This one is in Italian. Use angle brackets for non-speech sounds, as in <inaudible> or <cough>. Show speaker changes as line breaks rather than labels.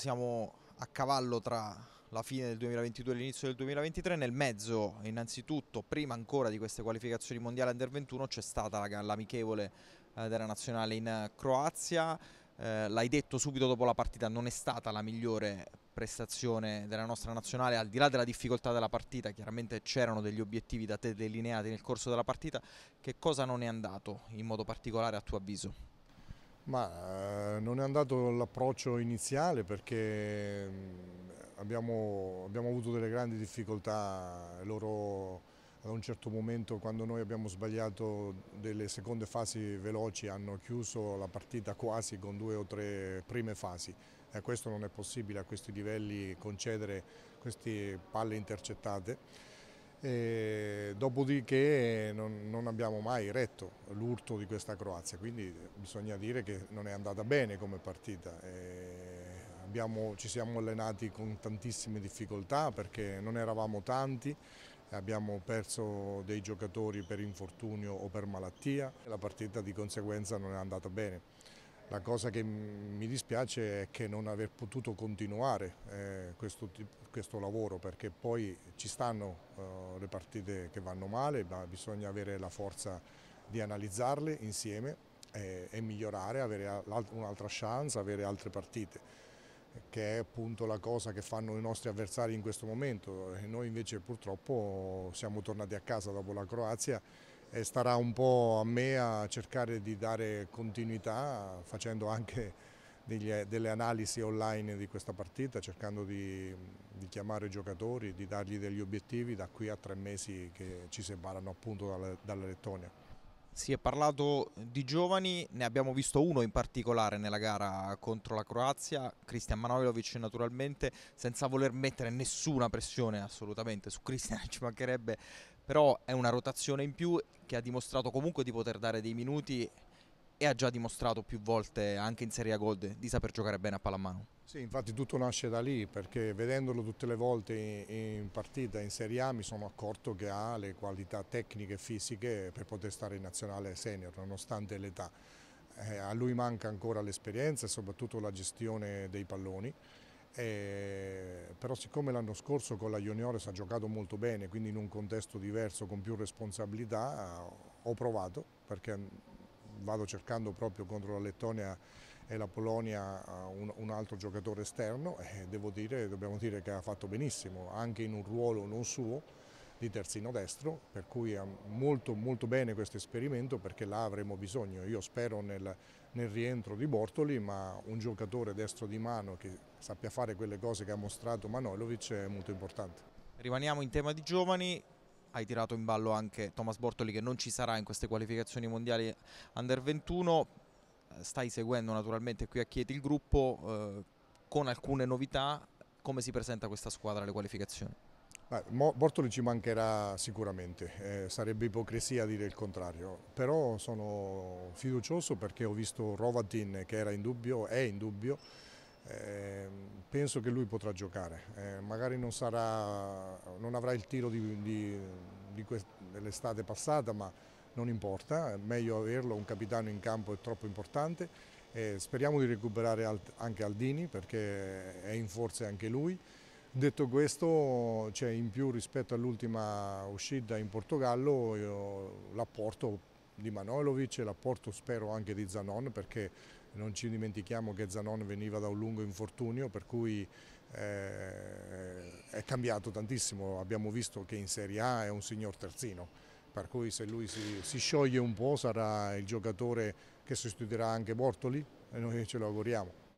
Siamo a cavallo tra la fine del 2022 e l'inizio del 2023. Nel mezzo, innanzitutto, prima ancora di queste qualificazioni mondiali under 21, c'è stata l'amichevole eh, della nazionale in Croazia. Eh, l'hai detto subito dopo la partita, non è stata la migliore prestazione della nostra nazionale, al di là della difficoltà della partita, chiaramente c'erano degli obiettivi da te delineati nel corso della partita, che cosa non è andato in modo particolare a tuo avviso?
Ma eh, non è andato l'approccio iniziale perché mm, abbiamo, abbiamo, avuto delle grandi difficoltà, eh, loro ad un certo momento quando noi abbiamo sbagliato delle seconde fasi veloci hanno chiuso la partita quasi con due o tre prime fasi e questo non è possibile a questi livelli concedere queste palle intercettate e dopodiché non, non, abbiamo mai retto l'urto di questa Croazia, quindi bisogna dire che non è andata bene come partita. Abbiamo, ci siamo allenati con tantissime difficoltà perché non eravamo tanti, abbiamo perso dei giocatori per infortunio o per malattia, e la partita di conseguenza non è andata bene. La cosa che mi dispiace è che non aver potuto continuare eh, questo, questo, lavoro perché poi ci stanno eh, le partite che vanno male, ma bisogna avere la forza di analizzarle insieme eh, e migliorare, avere un'altra chance, avere altre partite che è appunto la cosa che fanno i nostri avversari in questo momento e noi invece purtroppo siamo tornati a casa dopo la Croazia e starà un po' a me a cercare di dare continuità facendo anche degli, delle analisi online di questa partita, cercando di, di chiamare i giocatori, di dargli degli obiettivi da qui a tre
mesi che ci separano appunto dalla, dalla Lettonia. Si è parlato di giovani, ne abbiamo visto uno in particolare nella gara contro la Croazia, Cristian Manojlovic naturalmente, senza voler mettere nessuna pressione assolutamente su Cristian, <laughs> ci mancherebbe, però è una rotazione in più che ha dimostrato comunque di poter dare dei minuti e ha già dimostrato più volte anche in Serie A Gold di saper giocare bene a pallamano.
Sì, infatti tutto nasce da lì perché vedendolo tutte le volte in, partita in Serie A mi sono accorto che ha le qualità tecniche e fisiche per poter stare in nazionale senior nonostante l'età. Eh, a lui manca ancora l'esperienza e soprattutto la gestione dei palloni eh, però siccome l'anno scorso con la Juniores ha giocato molto bene, quindi in un contesto diverso, con più responsabilità, ho provato perché vado cercando proprio contro la Lettonia e la Polonia eh, un, un altro giocatore esterno e devo dire, dobbiamo dire che ha fatto benissimo, anche in un ruolo non suo, di terzino destro, per cui è molto, molto bene questo esperimento perché là avremo bisogno, io spero nel, nel rientro di Bortoli, ma un giocatore destro di mano che sappia fare quelle cose che ha mostrato Manolovic è molto importante.
Rimaniamo in tema di giovani, hai tirato in ballo anche Thomas Bortoli che non ci sarà in queste qualificazioni mondiali under 21, eh, stai seguendo naturalmente qui a Chieti il gruppo eh, con alcune novità, come si presenta questa squadra alle qualificazioni?
Bortoli ci mancherà sicuramente, eh, sarebbe ipocrisia dire il contrario, però sono fiducioso perché ho visto Rovatin che era in dubbio, è in dubbio, eh, penso che lui potrà giocare, eh, magari non, sarà, non, avrà il tiro dell'estate passata ma non importa, è meglio averlo, un capitano in campo è troppo importante, speriamo di recuperare anche Aldini perché è in forza anche lui. Detto questo, cioè in più rispetto all'ultima uscita in Portogallo, l'apporto di Manolovic e l'apporto spero anche di Zanon perché non ci dimentichiamo che Zanon veniva da un lungo infortunio per cui eh, è cambiato tantissimo, abbiamo visto che in Serie A è un signor terzino per cui se lui si, si scioglie un po' sarà il giocatore
che sostituirà anche Bortoli e noi ce lo auguriamo.